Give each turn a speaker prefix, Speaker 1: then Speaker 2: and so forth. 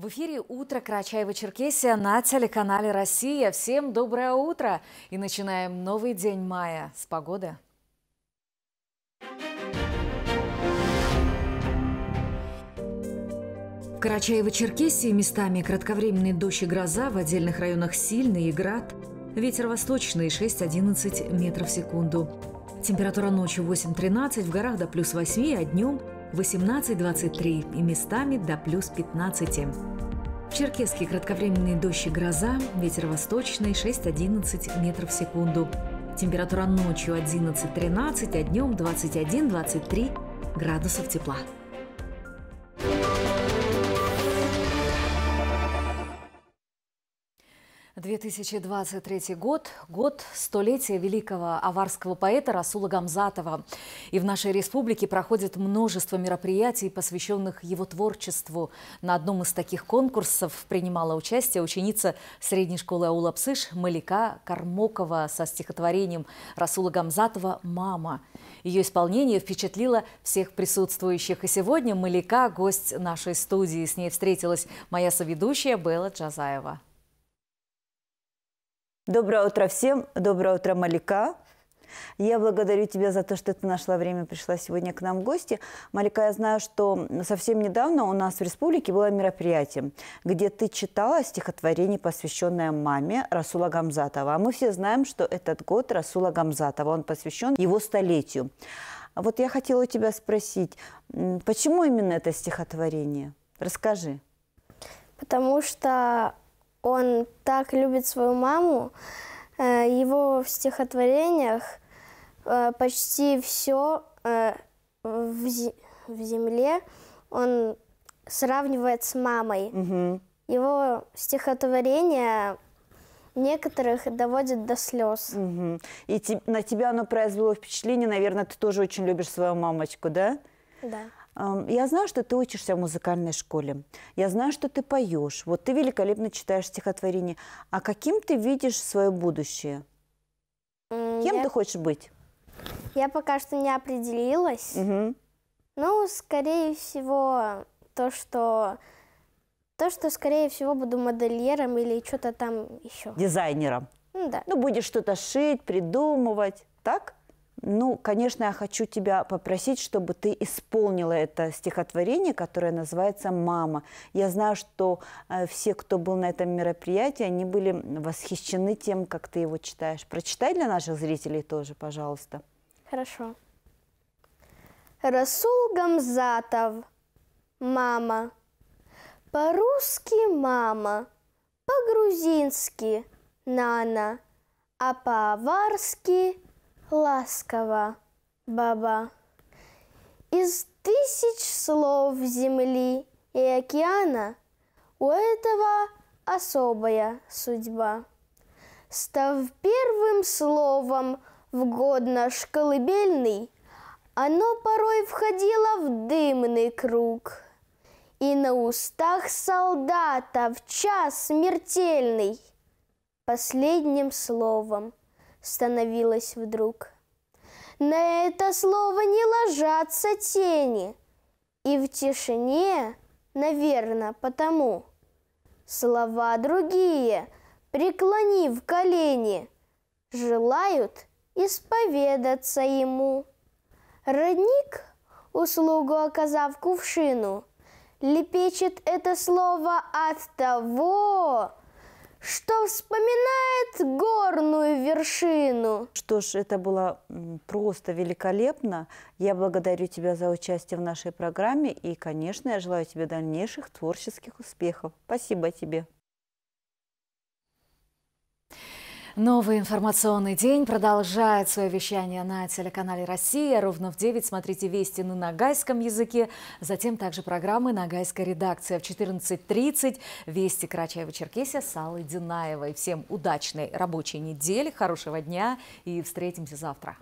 Speaker 1: В эфире «Утро Карачаева-Черкесия» на телеканале «Россия». Всем доброе утро! И начинаем новый день мая с погоды. В Карачаево-Черкесии местами кратковременный дождь и гроза, в отдельных районах сильный и град. Ветер восточный 6-11 метров в секунду. Температура ночью 8-13, в горах до плюс 8, а днем – 18-23 и местами до плюс 15. В Черкеске кратковременные дождь и гроза, ветер восточный 6-11 метров в секунду. Температура ночью 11-13, а днем 21-23 градусов тепла. 2023 год – год столетия великого аварского поэта Расула Гамзатова. И в нашей республике проходит множество мероприятий, посвященных его творчеству. На одном из таких конкурсов принимала участие ученица средней школы Аулапсыш Малика Кармокова со стихотворением Расула Гамзатова «Мама». Ее исполнение впечатлило всех присутствующих. И сегодня Малика – гость нашей студии. С ней встретилась моя соведущая Белла Джазаева.
Speaker 2: Доброе утро всем. Доброе утро, Малика. Я благодарю тебя за то, что ты нашла время, пришла сегодня к нам в гости. Малика, я знаю, что совсем недавно у нас в республике было мероприятие, где ты читала стихотворение, посвященное маме Расула Гамзатова. А мы все знаем, что этот год Расула Гамзатова, он посвящен его столетию. вот я хотела у тебя спросить, почему именно это стихотворение? Расскажи.
Speaker 3: Потому что он так любит свою маму. Э, его в стихотворениях э, почти все э, в, земле он сравнивает с мамой. Угу. Его стихотворение некоторых
Speaker 2: доводит до слез. Угу. И на тебя оно произвело впечатление, наверное, ты тоже очень любишь свою мамочку, да? Да. Я знаю, что ты учишься в музыкальной школе. Я знаю, что ты поешь. Вот ты великолепно читаешь стихотворение. А каким ты видишь свое будущее? Кем я... ты хочешь быть?
Speaker 3: Я пока что не определилась. Угу. Ну, скорее всего, то, что... То, что, скорее всего, буду модельером или что-то там еще.
Speaker 2: Дизайнером. Ну, да. Ну, будешь что-то шить, придумывать, так? Ну, конечно, я хочу тебя попросить, чтобы ты исполнила это стихотворение, которое называется «Мама». Я знаю, что э, все, кто был на этом мероприятии, они были восхищены тем, как ты его читаешь. Прочитай для наших зрителей тоже, пожалуйста.
Speaker 3: Хорошо. Расул Гамзатов, мама. По-русски мама, по-грузински нана, а по-аварски – ласково, баба. Из тысяч слов земли и океана у этого особая судьба. Став первым словом в год наш колыбельный, оно порой входило в дымный круг. И на устах солдата в час смертельный последним словом – становилось вдруг. На это слово не ложатся тени, и в тишине, наверное, потому. Слова другие, преклонив колени, желают исповедаться ему. Родник, услугу оказав кувшину, лепечет это слово от того, что вспоминает
Speaker 2: горную вершину. Что ж, это было просто великолепно. Я благодарю тебя за участие в нашей программе и, конечно, я желаю тебе дальнейших творческих успехов. Спасибо тебе.
Speaker 1: Новый информационный день продолжает свое вещание на телеканале «Россия». Ровно в 9 смотрите вести на нагайском языке, затем также программы «Нагайская редакция». В 14.30 вести Карачаева-Черкесия с Аллой Динаевой. Всем удачной рабочей недели, хорошего дня и встретимся завтра.